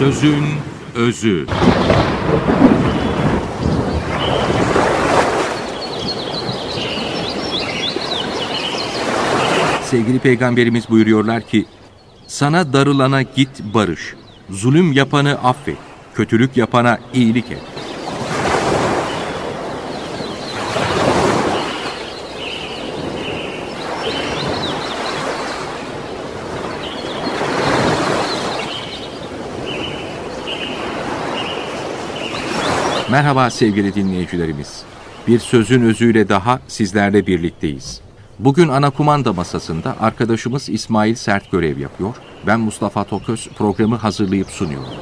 Sözün özü. Sevgili peygamberimiz buyuruyorlar ki, sana darılana git barış, zulüm yapanı affet, kötülük yapana iyilik et. Merhaba sevgili dinleyicilerimiz. Bir sözün özüyle daha sizlerle birlikteyiz. Bugün ana kumanda masasında arkadaşımız İsmail Sert görev yapıyor. Ben Mustafa Toköz programı hazırlayıp sunuyorum.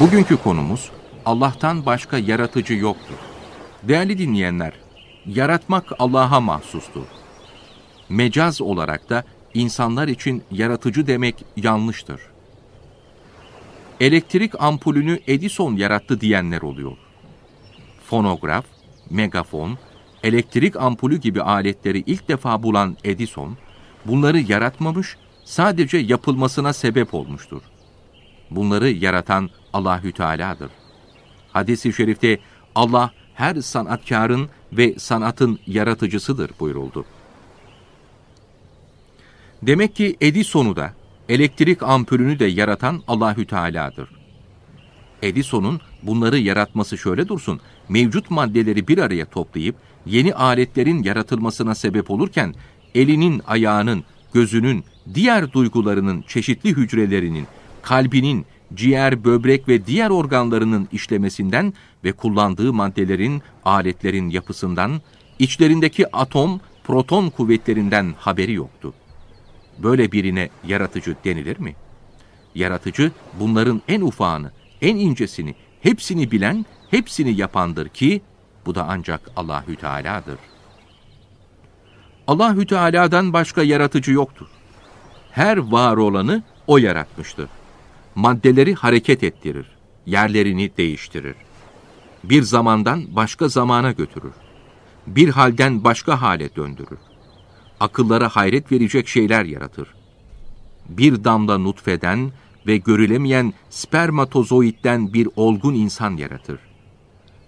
Bugünkü konumuz Allah'tan başka yaratıcı yoktur. Değerli dinleyenler, yaratmak Allah'a mahsustur. Mecaz olarak da insanlar için yaratıcı demek yanlıştır. Elektrik ampulünü Edison yarattı diyenler oluyor. Fonograf, megafon, elektrik ampulü gibi aletleri ilk defa bulan Edison, bunları yaratmamış, sadece yapılmasına sebep olmuştur. Bunları yaratan Allahü Teala'dır. Hadis-i şerifte Allah her sanatkarın ve sanatın yaratıcısıdır buyuruldu. Demek ki Edison'u da, elektrik ampulünü de yaratan Allahü Teala'dır. Edison'un bunları yaratması şöyle dursun, mevcut maddeleri bir araya toplayıp yeni aletlerin yaratılmasına sebep olurken elinin, ayağının, gözünün, diğer duygularının, çeşitli hücrelerinin, kalbinin, ciğer, böbrek ve diğer organlarının işlemesinden ve kullandığı maddelerin, aletlerin yapısından, içlerindeki atom, proton kuvvetlerinden haberi yoktu. Böyle birine yaratıcı denilir mi? Yaratıcı bunların en ufağını, en incesini, hepsini bilen, hepsini yapandır ki bu da ancak Allahü Teala'dır. Allahü Teala'dan başka yaratıcı yoktur. Her var olanı o yaratmıştır maddeleri hareket ettirir, yerlerini değiştirir. Bir zamandan başka zamana götürür. Bir halden başka hale döndürür. Akıllara hayret verecek şeyler yaratır. Bir damla nutfeden ve görülemeyen spermatozoitten bir olgun insan yaratır.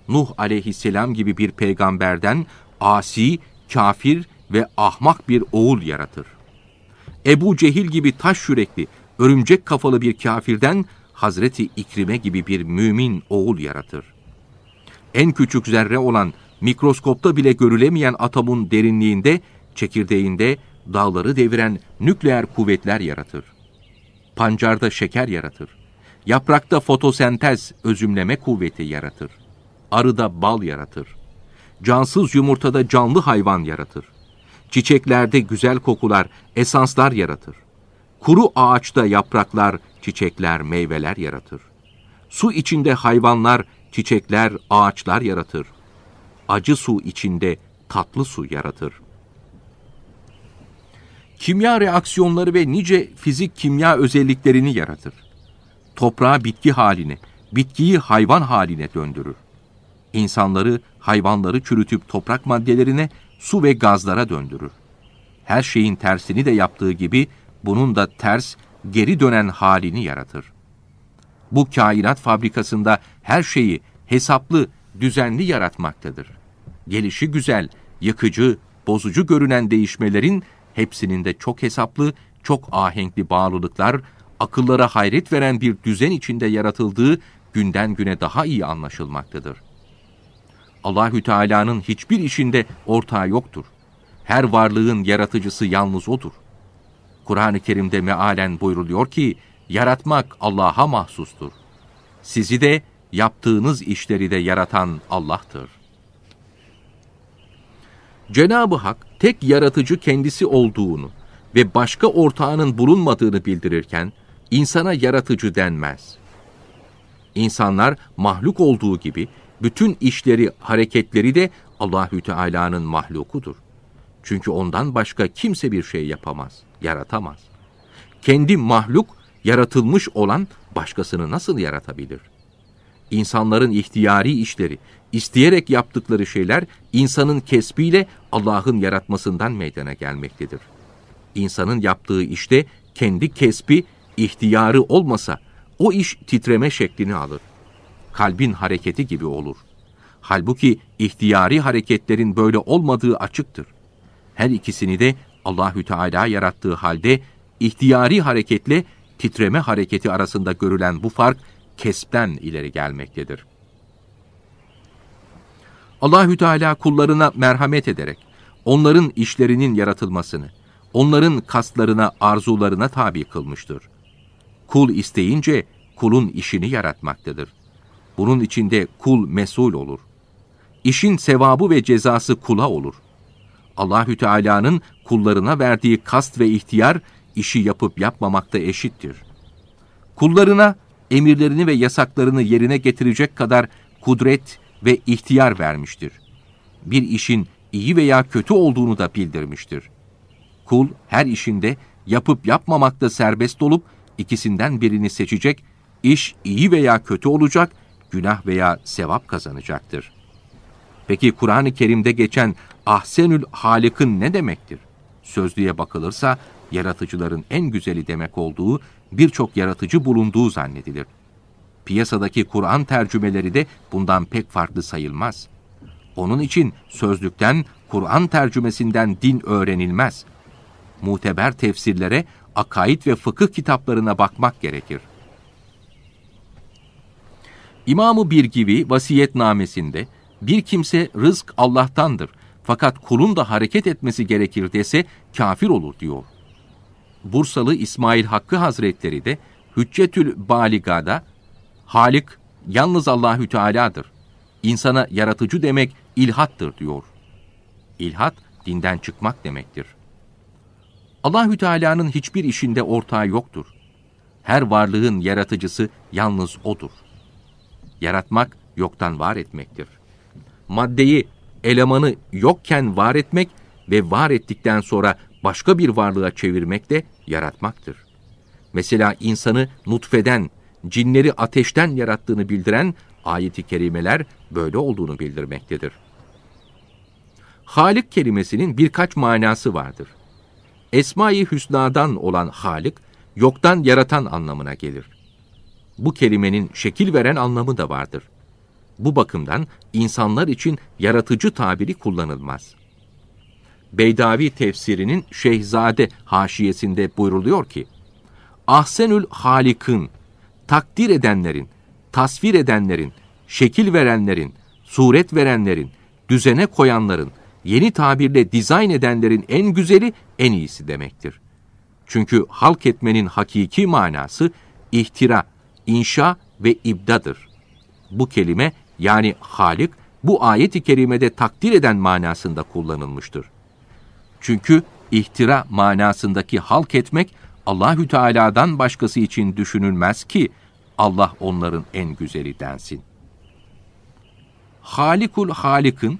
Nuh aleyhisselam gibi bir peygamberden asi, kafir ve ahmak bir oğul yaratır. Ebu Cehil gibi taş yürekli örümcek kafalı bir kafirden Hazreti İkrime gibi bir mümin oğul yaratır. En küçük zerre olan mikroskopta bile görülemeyen atomun derinliğinde, çekirdeğinde dağları deviren nükleer kuvvetler yaratır. Pancarda şeker yaratır. Yaprakta fotosentez, özümleme kuvveti yaratır. Arıda bal yaratır. Cansız yumurtada canlı hayvan yaratır. Çiçeklerde güzel kokular, esanslar yaratır Kuru ağaçta yapraklar, çiçekler, meyveler yaratır. Su içinde hayvanlar, çiçekler, ağaçlar yaratır. Acı su içinde tatlı su yaratır. Kimya reaksiyonları ve nice fizik kimya özelliklerini yaratır. Toprağı bitki haline, bitkiyi hayvan haline döndürür. İnsanları, hayvanları çürütüp toprak maddelerine, su ve gazlara döndürür. Her şeyin tersini de yaptığı gibi bunun da ters, geri dönen halini yaratır. Bu kainat fabrikasında her şeyi hesaplı, düzenli yaratmaktadır. Gelişi güzel, yıkıcı, bozucu görünen değişmelerin hepsinin de çok hesaplı, çok ahenkli bağlılıklar, akıllara hayret veren bir düzen içinde yaratıldığı günden güne daha iyi anlaşılmaktadır. Allahü Teala'nın hiçbir işinde ortağı yoktur. Her varlığın yaratıcısı yalnız odur. Kur'an-ı Kerim'de mealen buyruluyor ki, yaratmak Allah'a mahsustur. Sizi de yaptığınız işleri de yaratan Allah'tır. Cenab-ı Hak tek yaratıcı kendisi olduğunu ve başka ortağının bulunmadığını bildirirken insana yaratıcı denmez. İnsanlar mahluk olduğu gibi bütün işleri, hareketleri de Allahü Teala'nın mahlukudur. Çünkü ondan başka kimse bir şey yapamaz, yaratamaz. Kendi mahluk, yaratılmış olan başkasını nasıl yaratabilir? İnsanların ihtiyari işleri, isteyerek yaptıkları şeyler insanın kesbiyle Allah'ın yaratmasından meydana gelmektedir. İnsanın yaptığı işte kendi kesbi, ihtiyarı olmasa o iş titreme şeklini alır. Kalbin hareketi gibi olur. Halbuki ihtiyari hareketlerin böyle olmadığı açıktır. Her ikisini de Allahü Teala yarattığı halde ihtiyari hareketle titreme hareketi arasında görülen bu fark kesben ileri gelmektedir. Allahü Teala kullarına merhamet ederek onların işlerinin yaratılmasını, onların kaslarına, arzularına tabi kılmıştır. Kul isteyince kulun işini yaratmaktadır. Bunun içinde kul mesul olur. İşin sevabı ve cezası kula olur.'' Allahü Teala'nın kullarına verdiği kast ve ihtiyar işi yapıp yapmamakta eşittir. Kullarına emirlerini ve yasaklarını yerine getirecek kadar kudret ve ihtiyar vermiştir. Bir işin iyi veya kötü olduğunu da bildirmiştir. Kul her işinde yapıp yapmamakta serbest olup ikisinden birini seçecek, iş iyi veya kötü olacak, günah veya sevap kazanacaktır.'' Peki Kur'an-ı Kerim'de geçen Ahsenül Halik'in ne demektir? Sözlüğe bakılırsa yaratıcıların en güzeli demek olduğu birçok yaratıcı bulunduğu zannedilir. Piyasadaki Kur'an tercümeleri de bundan pek farklı sayılmaz. Onun için sözlükten, Kur'an tercümesinden din öğrenilmez. Muteber tefsirlere, akaid ve fıkıh kitaplarına bakmak gerekir. İmamı Birgivi vasiyetnamesinde bir kimse rızk Allah'tandır fakat kulun da hareket etmesi gerekir dese kafir olur diyor. Bursalı İsmail Hakkı Hazretleri de Hüccetül Baliga'da Halik yalnız Allahü Teala'dır. İnsana yaratıcı demek ilhattır diyor. İlhat dinden çıkmak demektir. Allahü Teala'nın hiçbir işinde ortağı yoktur. Her varlığın yaratıcısı yalnız odur. Yaratmak yoktan var etmektir maddeyi, elemanı yokken var etmek ve var ettikten sonra başka bir varlığa çevirmek de yaratmaktır. Mesela insanı nutfeden, cinleri ateşten yarattığını bildiren ayeti kerimeler böyle olduğunu bildirmektedir. Halik kelimesinin birkaç manası vardır. Esma-i Hüsna'dan olan Halik, yoktan yaratan anlamına gelir. Bu kelimenin şekil veren anlamı da vardır.'' Bu bakımdan insanlar için yaratıcı tabiri kullanılmaz. Beydavi tefsirinin Şehzade haşiyesinde buyruluyor ki, Ahsenül Halik'ın, takdir edenlerin, tasvir edenlerin, şekil verenlerin, suret verenlerin, düzene koyanların, yeni tabirle dizayn edenlerin en güzeli, en iyisi demektir. Çünkü halk etmenin hakiki manası ihtira, inşa ve ibdadır. Bu kelime yani Halik bu ayeti kerimede takdir eden manasında kullanılmıştır. Çünkü ihtira manasındaki halk etmek Allahü Teala'dan başkası için düşünülmez ki Allah onların en güzeli densin. Halikul Halik'in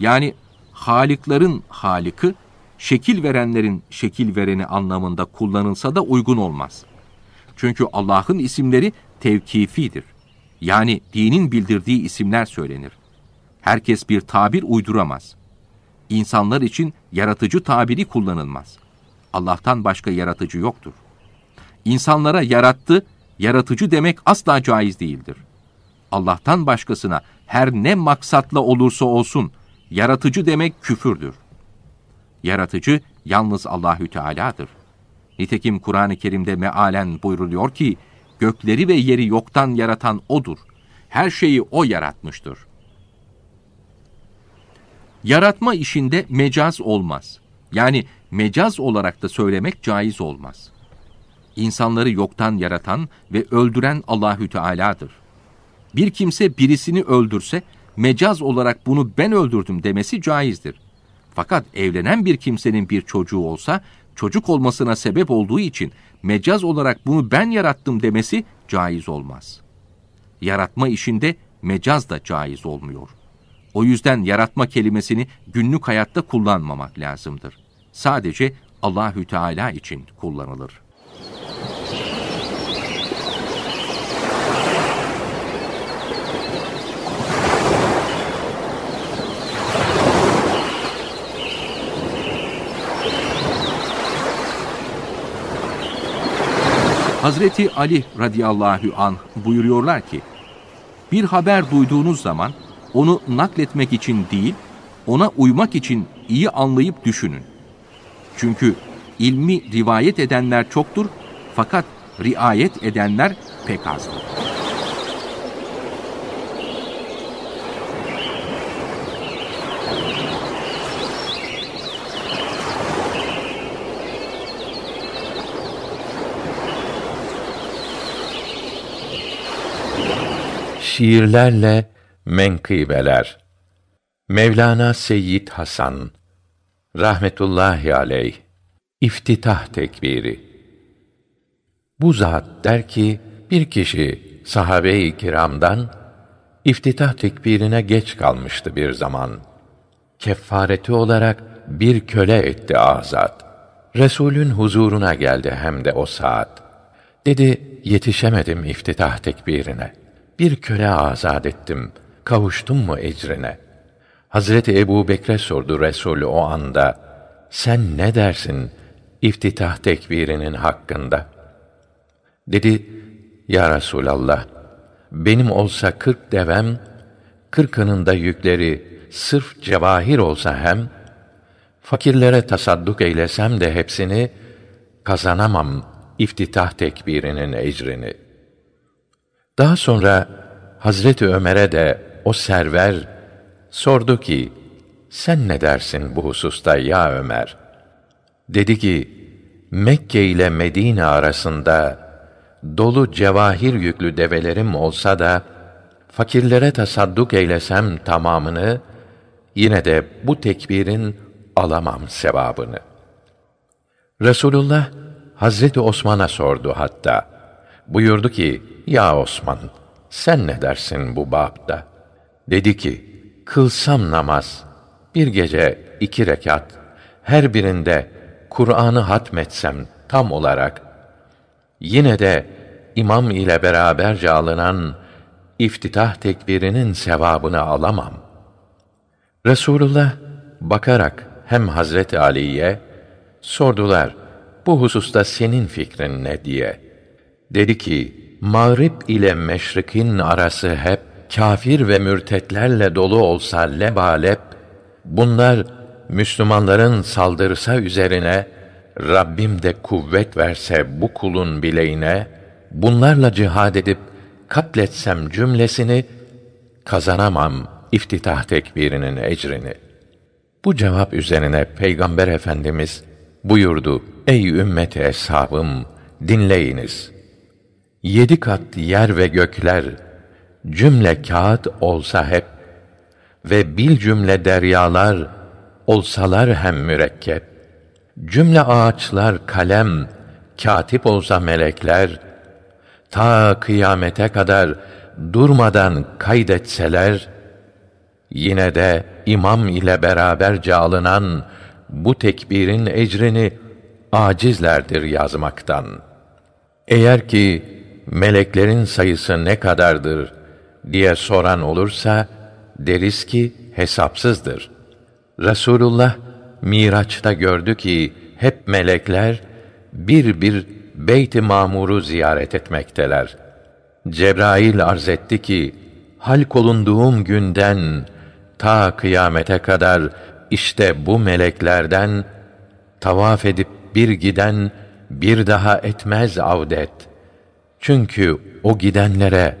yani Halikların Halik'ı şekil verenlerin şekil vereni anlamında kullanılsa da uygun olmaz. Çünkü Allah'ın isimleri tevkifidir yani dinin bildirdiği isimler söylenir. Herkes bir tabir uyduramaz. İnsanlar için yaratıcı tabiri kullanılmaz. Allah'tan başka yaratıcı yoktur. İnsanlara yarattı, yaratıcı demek asla caiz değildir. Allah'tan başkasına her ne maksatla olursa olsun yaratıcı demek küfürdür. Yaratıcı yalnız Allahü Teala'dır. Nitekim Kur'an-ı Kerim'de mealen buyruluyor ki Gökleri ve yeri yoktan yaratan O'dur. Her şeyi O yaratmıştır. Yaratma işinde mecaz olmaz. Yani mecaz olarak da söylemek caiz olmaz. İnsanları yoktan yaratan ve öldüren Allahü Teala'dır. Bir kimse birisini öldürse mecaz olarak bunu ben öldürdüm demesi caizdir. Fakat evlenen bir kimsenin bir çocuğu olsa çocuk olmasına sebep olduğu için mecaz olarak bunu ben yarattım demesi caiz olmaz. Yaratma işinde mecaz da caiz olmuyor. O yüzden yaratma kelimesini günlük hayatta kullanmamak lazımdır. Sadece Allahü Teala için kullanılır. Hazreti Ali radıyallahu anh buyuruyorlar ki, bir haber duyduğunuz zaman onu nakletmek için değil, ona uymak için iyi anlayıp düşünün. Çünkü ilmi rivayet edenler çoktur fakat riayet edenler pek azdır. Şiirlerle Menkıbeler Mevlana Seyyid Hasan rahmetullahi aleyh İftitah tekbiri Bu zat der ki bir kişi sahabe-i kiramdan iftitah tekbirine geç kalmıştı bir zaman. Kefareti olarak bir köle etti azat. Ah Resulün huzuruna geldi hem de o saat. Dedi yetişemedim iftitah tekbirine.'' bir köle azad ettim. Kavuştum mu ecrine? Hazreti Ebu Bekre sordu Resulü o anda. Sen ne dersin iftitah tekbirinin hakkında? Dedi, Ya Resulallah, benim olsa kırk devem, kırkının da yükleri sırf cevahir olsa hem, fakirlere tasadduk eylesem de hepsini, kazanamam iftitah tekbirinin ecrini.'' Daha sonra Hazreti Ömer'e de o server sordu ki: "Sen ne dersin bu hususta ya Ömer?" Dedi ki: Mekke ile Medine arasında dolu cevahir yüklü develerim olsa da fakirlere tasadduk eylesem tamamını yine de bu tekbirin alamam sevabını. Resulullah Hazreti Osman'a sordu hatta. Buyurdu ki: ya Osman, sen ne dersin bu babda? Dedi ki, kılsam namaz, bir gece iki rekat, her birinde Kur'an'ı hatmetsem tam olarak, yine de imam ile beraberce alınan iftitah tekbirinin sevabını alamam. Resulullah bakarak hem Hazreti Ali'ye sordular. Bu hususta senin fikrin ne diye. Dedi ki: Mağrib ile meşrikin arası hep kafir ve mürtetlerle dolu olsa lebalep, bunlar Müslümanların saldırsa üzerine, Rabbim de kuvvet verse bu kulun bileğine, bunlarla cihad edip katletsem cümlesini, kazanamam iftitah tekbirinin ecrini. Bu cevap üzerine Peygamber Efendimiz buyurdu, Ey ümmet-i eshabım, dinleyiniz.'' Yedi kat yer ve gökler, cümle kağıt olsa hep ve bil cümle deryalar olsalar hem mürekkep. Cümle ağaçlar kalem, katip olsa melekler, ta kıyamete kadar durmadan kaydetseler, yine de imam ile beraberce alınan bu tekbirin ecrini acizlerdir yazmaktan. Eğer ki meleklerin sayısı ne kadardır diye soran olursa deriz ki hesapsızdır. Resulullah Miraç'ta gördü ki hep melekler bir bir Beyt-i Mamur'u ziyaret etmekteler. Cebrail arz etti ki, halk olunduğum günden ta kıyamete kadar işte bu meleklerden tavaf edip bir giden bir daha etmez avdet.'' Çünkü o gidenlere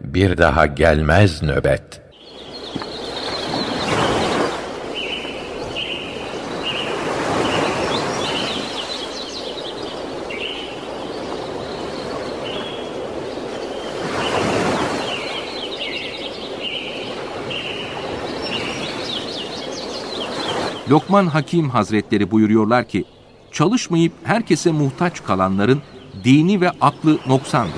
bir daha gelmez nöbet. Lokman Hakim Hazretleri buyuruyorlar ki, çalışmayıp herkese muhtaç kalanların dini ve aklı noksandır.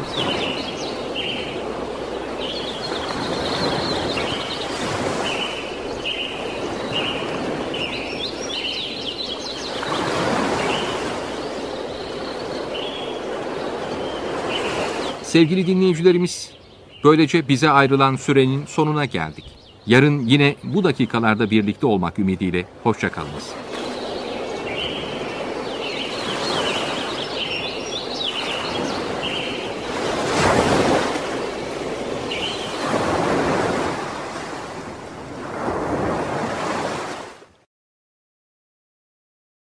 Sevgili dinleyicilerimiz, böylece bize ayrılan sürenin sonuna geldik. Yarın yine bu dakikalarda birlikte olmak ümidiyle hoşçakalınız.